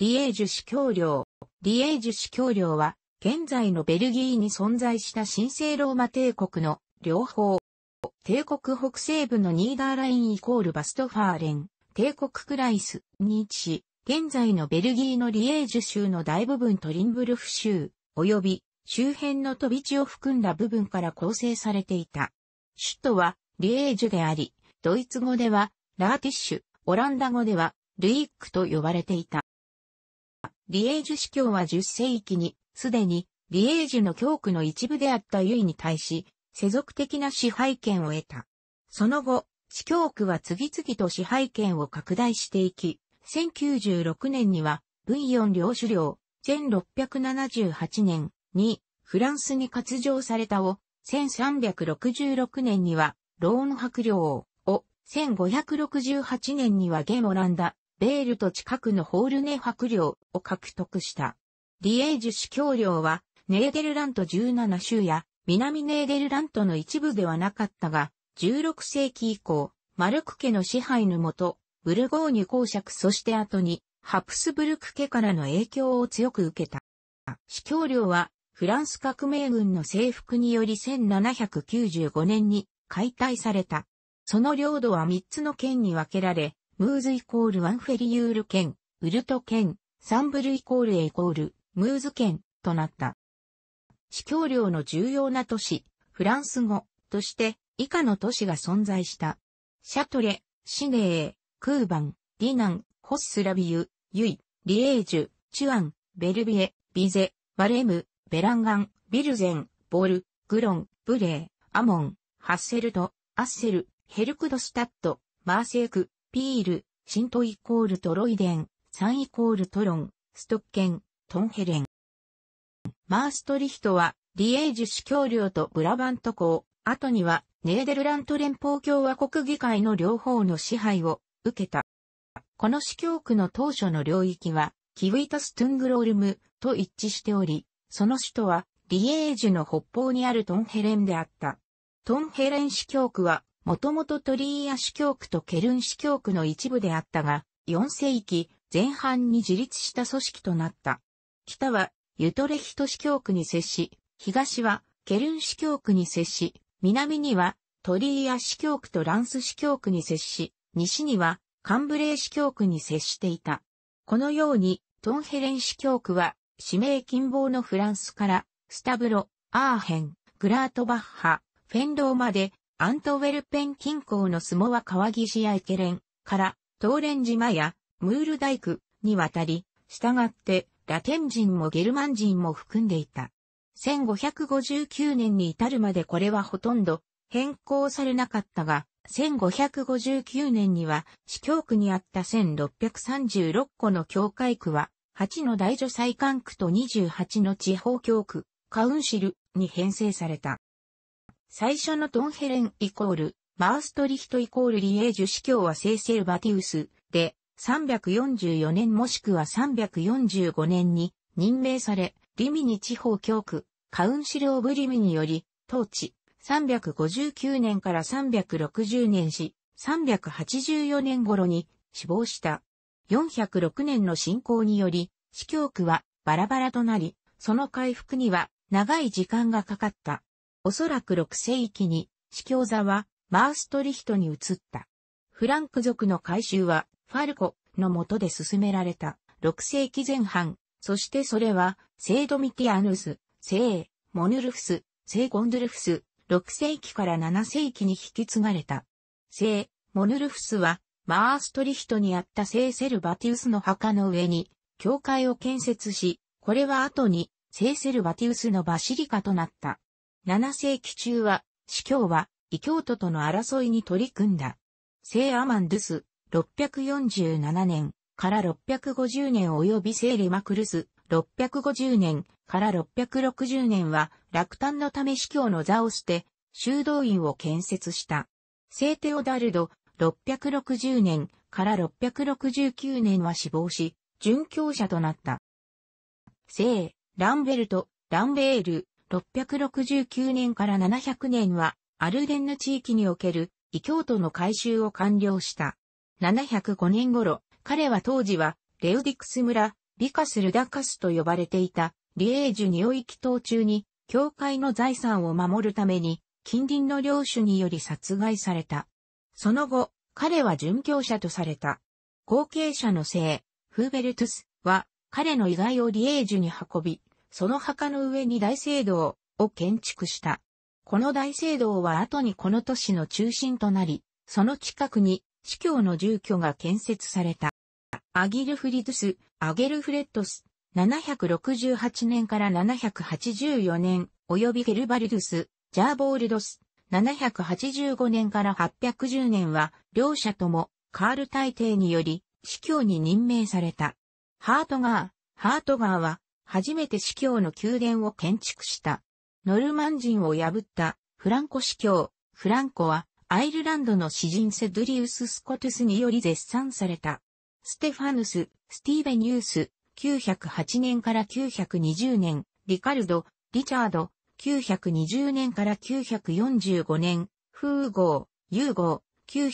リエージュ司教領。リエージュ司教領は、現在のベルギーに存在した神聖ローマ帝国の両方。帝国北西部のニーダーラインイコールバストファーレン、帝国クライスに位置し、現在のベルギーのリエージュ州の大部分とリンブルフ州、及び周辺の飛び地を含んだ部分から構成されていた。首都はリエージュであり、ドイツ語ではラーティッシュ、オランダ語ではルイックと呼ばれていた。リエージュ司教は10世紀に、すでに、リエージュの教区の一部であったユイに対し、世俗的な支配権を得た。その後、司教区は次々と支配権を拡大していき、1096年には、文四領主領、1678年に、フランスに割譲されたを、1366年には、ローン白領を、1568年にはゲモランダ、ベールと近くのホールネ伯領を獲得した。リエージュ司教領は、ネーデルラント17州や、南ネーデルラントの一部ではなかったが、16世紀以降、マルク家の支配のもと、ブルゴーニュ公爵そして後に、ハプスブルク家からの影響を強く受けた。司教領は、フランス革命軍の征服により1795年に解体された。その領土は3つの県に分けられ、ムーズイコールワンフェリユール県、ウルト県、サンブルイコールエイコール、ムーズ県、となった。司教領の重要な都市、フランス語、として、以下の都市が存在した。シャトレ、シネエ、クーバン、ディナン、ホッスラビユ、ユイ、リエージュ、チュアン、ベルビエ、ビゼ、ワレム、ベランガン、ビルゼン、ボル、グロン、ブレー、アモン、ハッセルト、アッセル、ヘルクドスタッド、マーセーク、ピール、シントイコールトロイデン、サンイコールトロン、ストッケン、トンヘレン。マーストリヒトは、リエージュ司教領とブラバント公、後には、ネーデルラント連邦共和国議会の両方の支配を受けた。この司教区の当初の領域は、キウィタストゥングロールムと一致しており、その首都は、リエージュの北方にあるトンヘレンであった。トンヘレン司教区は、もともと鳥居屋司教区とケルン主教区の一部であったが、4世紀前半に自立した組織となった。北はユトレヒト主教区に接し、東はケルン主教区に接し、南には鳥居屋主教区とランス主教区に接し、西にはカンブレー主教区に接していた。このように、トンヘレン主教区は、指名近傍のフランスから、スタブロ、アーヘン、グラートバッハ、フェンローまでアントウェルペン近郊のスモは川岸やレンから東連島やムール大工に渡り、従ってラテン人もゲルマン人も含んでいた。1559年に至るまでこれはほとんど変更されなかったが、1559年には、市教区にあった1636個の教会区は、8の大女祭官区と28の地方教区、カウンシルに編成された。最初のトンヘレンイコール、マーストリヒトイコールリエージュ司教は聖セルバティウスで344年もしくは345年に任命され、リミニ地方教区、カウンシル・オブ・リミにより、統治、359年から360年し、384年頃に死亡した。406年の進行により、司教区はバラバラとなり、その回復には長い時間がかかった。おそらく6世紀に、司教座はマーストリヒトに移った。フランク族の改修はファルコの下で進められた6世紀前半、そしてそれは聖ドミティアヌス、聖モヌルフス、聖ゴンドルフス、6世紀から7世紀に引き継がれた。聖モヌルフスはマーストリヒトにあった聖セルバティウスの墓の上に教会を建設し、これは後に聖セルバティウスのバシリカとなった。7世紀中は、司教は、異教徒との争いに取り組んだ。聖アマンドゥス、647年から650年及び聖リマクルス、650年から660年は、落胆のため司教の座を捨て、修道院を建設した。聖テオダルド、660年から669年は死亡し、殉教者となった。聖、ランベルト、ランベール、669年から700年は、アルデンヌ地域における異教徒の改修を完了した。705年頃、彼は当時は、レウディクス村、ビカス・ルダカスと呼ばれていた、リエージュにおい祈祷中に、教会の財産を守るために、近隣の領主により殺害された。その後、彼は殉教者とされた。後継者の姓、フーベルトゥスは、彼の遺骸をリエージュに運び、その墓の上に大聖堂を建築した。この大聖堂は後にこの都市の中心となり、その近くに司教の住居が建設された。アギルフリドス、アゲルフレットス、768年から784年、及びゲルバルドス、ジャーボールドス、785年から810年は、両者とも、カール大帝により、司教に任命された。ハートガー、ハートガーは、初めて司教の宮殿を建築した。ノルマン人を破ったフランコ司教。フランコはアイルランドの詩人セドリウス・スコトゥスにより絶賛された。ステファヌス、スティーベニュース、908年から920年、リカルド、リチャード、920年から945年、フーゴー、ユーゴー、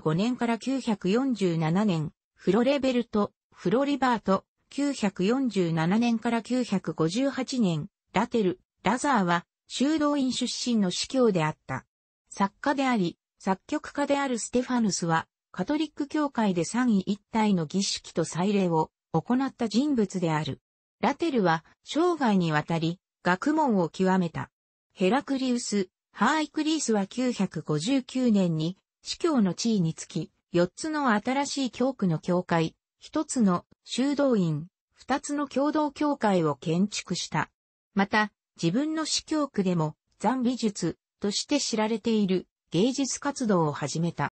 945年から947年、フロレベルト、フロリバート、947年から958年、ラテル、ラザーは修道院出身の司教であった。作家であり、作曲家であるステファヌスは、カトリック教会で三位一体の儀式と祭礼を行った人物である。ラテルは生涯にわたり学問を極めた。ヘラクリウス、ハーイクリースは959年に司教の地位につき、四つの新しい教区の教会、一つの修道院、二つの共同教会を建築した。また、自分の司教区でも、残美術として知られている芸術活動を始めた。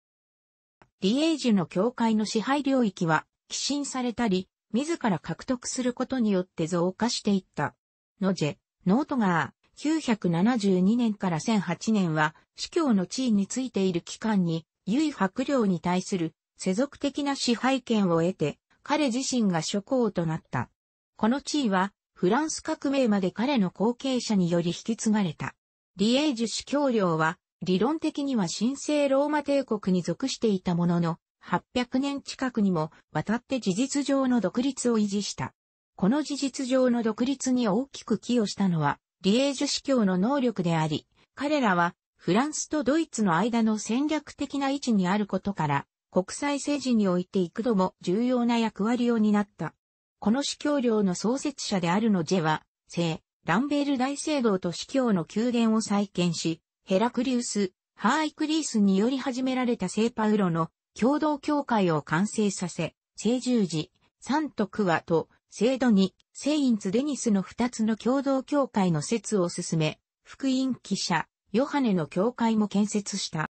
リエージュの教会の支配領域は、寄進されたり、自ら獲得することによって増加していった。ノジェ、ノートガー、972年から1008年は、司教の地位についている機関に、優位白領に対する世俗的な支配権を得て、彼自身が諸侯となった。この地位は、フランス革命まで彼の後継者により引き継がれた。リエージュ司教領は、理論的には神聖ローマ帝国に属していたものの、800年近くにもわたって事実上の独立を維持した。この事実上の独立に大きく寄与したのは、リエージュ司教の能力であり、彼らはフランスとドイツの間の戦略的な位置にあることから、国際政治において幾度も重要な役割を担った。この司教領の創設者であるのジェは、聖、ランベール大聖堂と司教の宮殿を再建し、ヘラクリウス、ハーイクリースにより始められた聖パウロの共同教会を完成させ、聖十字、サントクワと、聖ドニ、聖インツ・デニスの二つの共同教会の説を進め、福音記者、ヨハネの教会も建設した。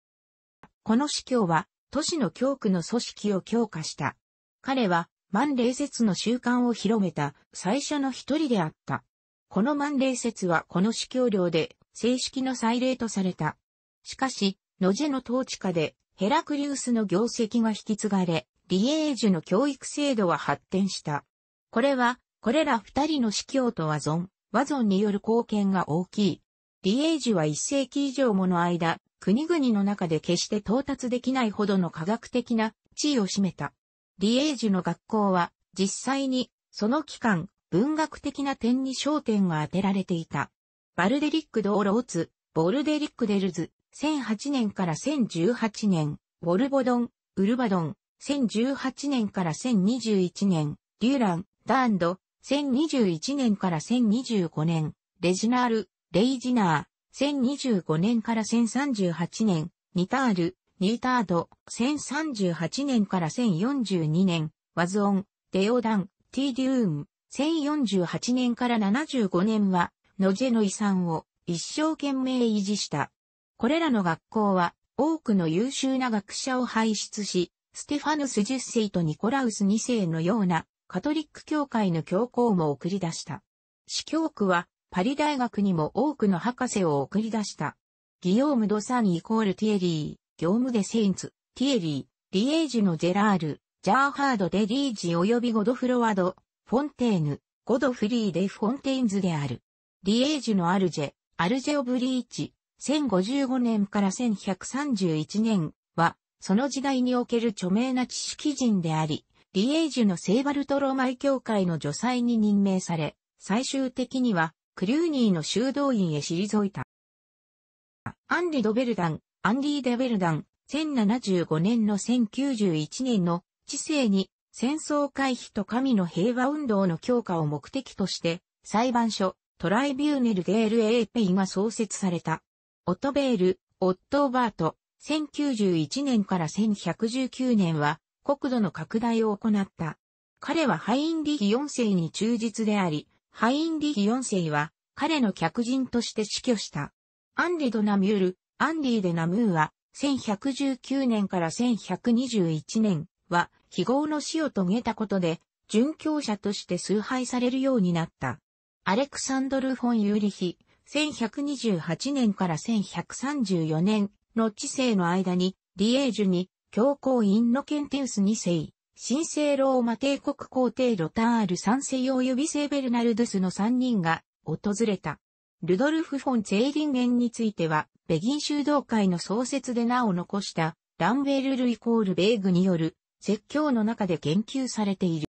この司教は、都市の教区の組織を強化した。彼は、万礼節の習慣を広めた最初の一人であった。この万礼節はこの司教領で正式の祭礼とされた。しかし、野ジェの統治下でヘラクリウスの業績が引き継がれ、リエージュの教育制度は発展した。これは、これら二人の司教と和存、和存による貢献が大きい。リエージュは一世紀以上もの間、国々の中で決して到達できないほどの科学的な地位を占めた。リエージュの学校は実際にその期間文学的な点に焦点が当てられていた。バルデリック・ドーローツ、ボルデリック・デルズ、1008年から1018年、ボルボドン、ウルバドン、1018年から1021年、デューラン、ダーンド、1021年から1025年、レジナール、レイジナー、1025年から1038年、ニタール、ニータード、1038年から1042年、ワズオン、デオダン、ティーデューン、1048年から75年は、ノジェの遺産を一生懸命維持した。これらの学校は、多くの優秀な学者を輩出し、ステファヌス10世とニコラウス2世のようなカトリック教会の教皇も送り出した。司教区はパリ大学にも多くの博士を送り出した。ギヨーム・ド・サンイコール・ティエリー、業務デ・セインツ、ティエリー、リエージュのジェラール、ジャーハード・デ・リージ及びゴドフロワド、フォンテーヌ、ゴドフリー・デ・フォンテインズである。リエージュのアルジェ、アルジェ・オブ・リーチ、1055年から1131年は、その時代における著名な知識人であり、リエージュのセイバルトロマイ教会の助祭に任命され、最終的にはクリューニーの修道院へ退いた。アンリ・ドベルダン、アンディ・デベルダン、1075年の1091年の知性に戦争回避と神の平和運動の強化を目的として裁判所トライビューネル・デール・エーペイが創設された。オトベール、オットーバート、1091年から1119年は国土の拡大を行った。彼はハインリヒ4世に忠実であり、ハインリヒ4世は、彼の客人として死去した。アンリ・ド・ナミュール、アンディ・デ・ナムーは、1119年から1121年は、非業の死を遂げたことで、殉教者として崇拝されるようになった。アレクサンドル・フォン・ユーリヒ、1128年から1134年の知性の間に、リエージュに、教皇インノケンテウス2世、神聖ローマ帝国皇帝ロタール三世用指聖ベルナルドゥスの3人が訪れた。ルドルフ・フォン・ツェーリンゲンについては、ベギン修道会の創設で名を残したランベルルイコールベーグによる説教の中で言及されている。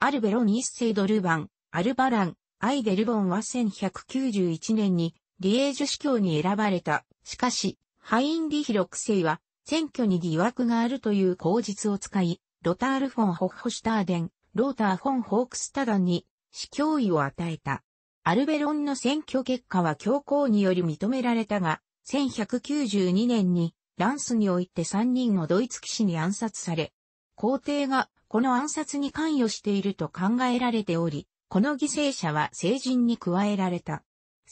アルベロニッセイドルバン、アルバラン、アイデルボンは1191年にリエージュ司教に選ばれた。しかし、ハインリヒセ世は選挙に疑惑があるという口実を使い、ロタール・フォン・ホッホシュターデン、ローター・フォン・ホークスタダンに、死教位を与えた。アルベロンの選挙結果は教皇により認められたが、1192年に、ランスにおいて3人のドイツ騎士に暗殺され、皇帝がこの暗殺に関与していると考えられており、この犠牲者は成人に加えられた。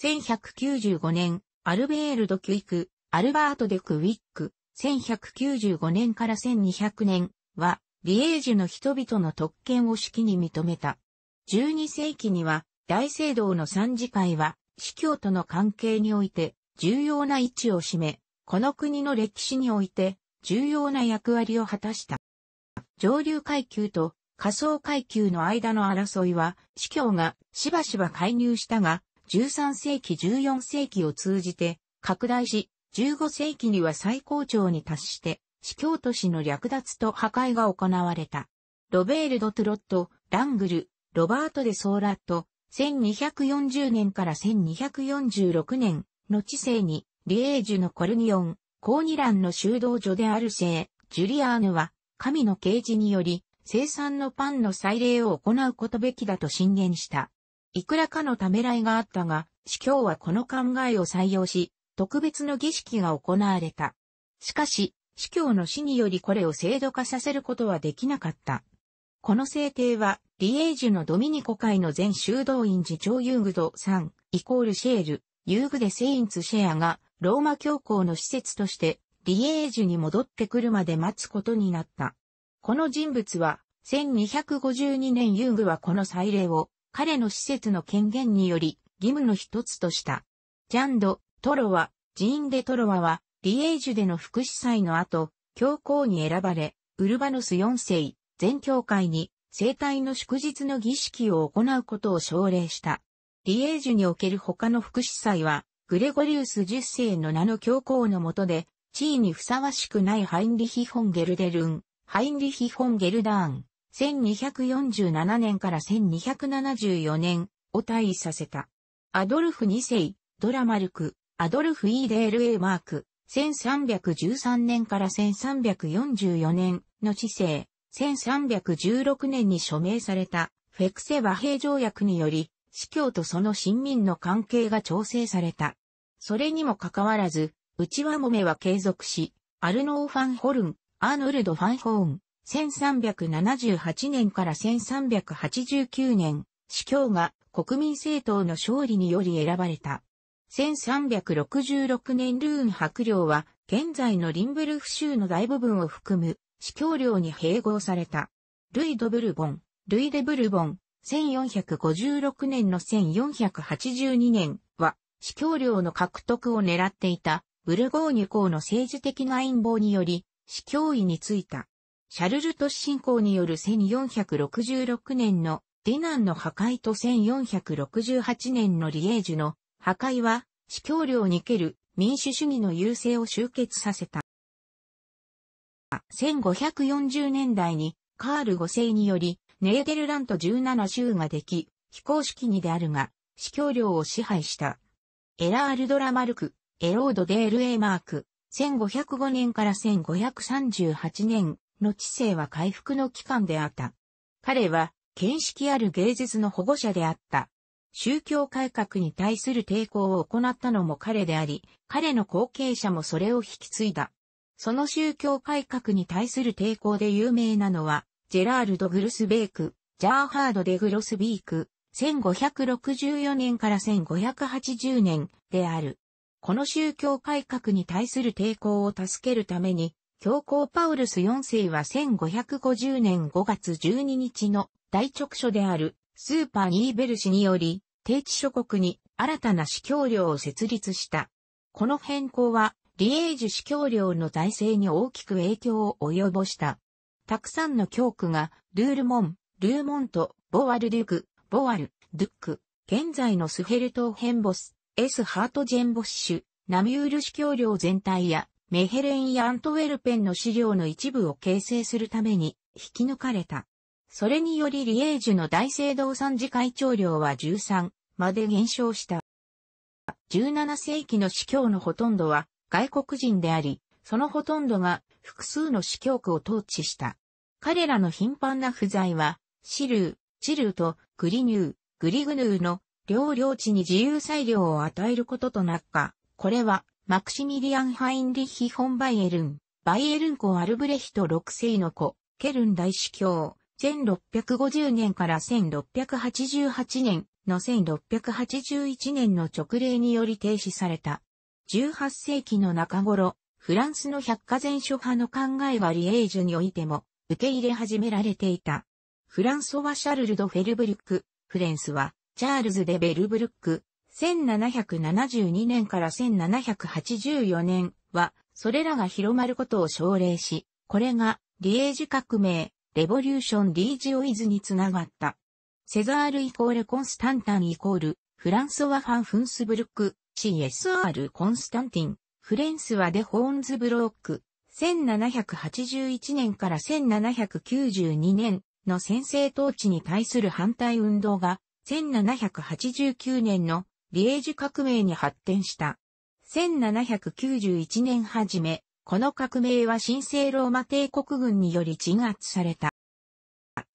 1195年、アルベールド・キュイク、アルバート・デ・クウィック、1195年から1200年は、リエージュの人々の特権を式に認めた。12世紀には、大聖堂の参事会は、司教との関係において、重要な位置を占め、この国の歴史において、重要な役割を果たした。上流階級と下層階級の間の争いは、司教がしばしば介入したが、13世紀14世紀を通じて拡大し、15世紀には最高潮に達して、司教都市の略奪と破壊が行われた。ロベール・ド・トゥロット、ラングル、ロバート・デ・ソーラット、1240年から1246年の知性に、リエージュのコルニオン、コーニランの修道所である聖、ジュリアーヌは、神の啓示により、生産のパンの祭礼を行うことべきだと進言した。いくらかのためらいがあったが、司教はこの考えを採用し、特別の儀式が行われた。しかし、司教の死によりこれを制度化させることはできなかった。この制定は、リエージュのドミニコ会の全修道院次長ユーグド3イコールシェール、ユーグデ・セインツ・シェアが、ローマ教皇の施設として、リエージュに戻ってくるまで待つことになった。この人物は、1252年ユーグはこの祭礼を、彼の施設の権限により、義務の一つとした。ジャンド・トロワ、ジーン・デ・トロワは、リエージュでの副司祭の後、教皇に選ばれ、ウルバノス4世、全教会に、生体の祝日の儀式を行うことを奨励した。リエージュにおける他の副司祭は、グレゴリウス10世の名の教皇の下で、地位にふさわしくないハインリヒ・ホンゲルデルン、ハインリヒ・ホンゲルダーン、1247年から1274年を退位させた。アドルフ2世、ドラマルク、アドルフ・イーデール・エーマーク、1313年から1344年の治世、1316年に署名されたフェクセ和平条約により、司教とその親民の関係が調整された。それにもかかわらず、内輪もめは継続し、アルノー・ファンホルン、アーノルド・ファンホーン、1378年から1389年、司教が国民政党の勝利により選ばれた。1366年ルーン白領は、現在のリンブルフ州の大部分を含む、司教領に併合された。ルイ・ド・ブルボン、ルイ・デ・ブルボン、1456年の1482年は、司教領の獲得を狙っていた、ブルゴーニュ公の政治的な陰謀により、司教位についた。シャルルトス侵攻による1466年のディナンの破壊と1468年のリエージュの破壊は、司教領にける民主主義の優勢を集結させた。1540年代にカール5世によりネーデルラント17州ができ、非公式にであるが、司教領を支配した。エラールドラマルク、エロード・デール・エーマーク、1505年から1538年の知性は回復の期間であった。彼は、見識ある芸術の保護者であった。宗教改革に対する抵抗を行ったのも彼であり、彼の後継者もそれを引き継いだ。その宗教改革に対する抵抗で有名なのは、ジェラールド・グルスベーク、ジャーハード・デ・グロスビーク、1564年から1580年である。この宗教改革に対する抵抗を助けるために、教皇パウルス4世は1550年5月12日の大直書であるスーパーニーベル氏により、低地諸国に新たな司教領を設立した。この変更は、リエージュ司教領の体制に大きく影響を及ぼした。たくさんの教区が、ルールモン、ルーモント、ボワルデュク、ボワル、ドゥック、現在のスヘルトーヘンボス、エスハートジェンボッシュ、ナミュール司教領全体や、メヘレンやアントウェルペンの資料の一部を形成するために、引き抜かれた。それによりリエージュの大聖堂参事会長領は13まで減少した。17世紀の司教のほとんどは外国人であり、そのほとんどが複数の司教区を統治した。彼らの頻繁な不在は、シルー、チルーとグリニュー、グリグヌーの両領地に自由裁量を与えることとなった。これは、マクシミリアン・ハインリヒ・ホンバイエルン、バイエルン公アルブレヒト6世の子、ケルン大司教。1650年から1688年の1681年の直令により停止された。18世紀の中頃、フランスの百科全書派の考えはリエージュにおいても受け入れ始められていた。フランソワ・シャルル・ド・フェルブルック、フレンスは、チャールズ・デ・ベルブルック、1772年から1784年は、それらが広まることを奨励し、これが、リエージュ革命、レボリューション・リージオイズにつながった。セザールイコールコンスタンタンイコール、フランソワ・ファン・フンスブルク、CSR コンスタンティン、フレンスワ・デ・ホーンズブローク、1781年から1792年の先制統治に対する反対運動が、1789年のリエージュ革命に発展した。1791年はじめ、この革命は神聖ローマ帝国軍により鎮圧された。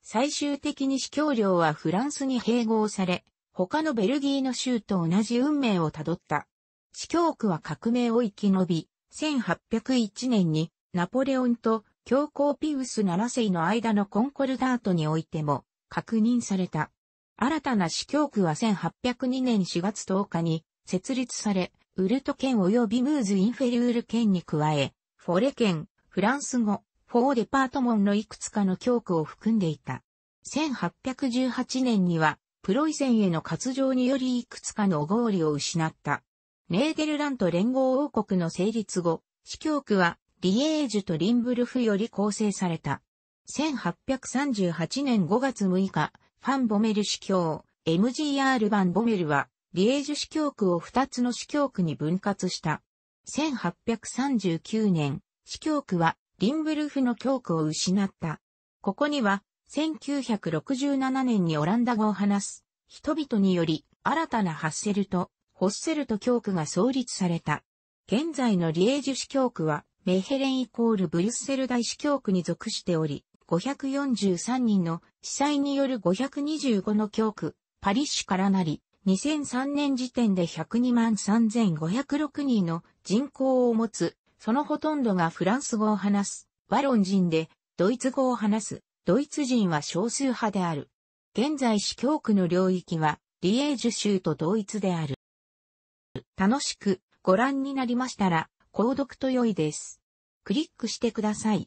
最終的に司教領はフランスに併合され、他のベルギーの州と同じ運命をたどった。司教区は革命を生き延び、1801年にナポレオンと教皇ピウス7世の間のコンコルダートにおいても確認された。新たな司教区は1802年4月10日に設立され、ウルト県及びムーズ・インフェリュール県に加え、フォレ県、フランス語、フォーデパートモンのいくつかの教区を含んでいた。1818年には、プロイセンへの活動によりいくつかのおごりを失った。ネーデルラント連合王国の成立後、司教区はリエージュとリンブルフより構成された。1838年5月6日、ファン・ボメル司教、MGR 版ボメルは、リエージュ司教区を二つの司教区に分割した。1839年、司教区はリンブルフの教区を失った。ここには、1967年にオランダ語を話す人々により新たなハッセルとホッセルト教区が創立された。現在のリエージュ司教区はメヘレンイコールブリュッセル大司教区に属しており、543人の被災による525の教区、パリッシュからなり、2003年時点で102万3506人の人口を持つ、そのほとんどがフランス語を話す、ワロン人で、ドイツ語を話す、ドイツ人は少数派である。現在市教区の領域は、リエージュ州と同一である。楽しくご覧になりましたら、購読と良いです。クリックしてください。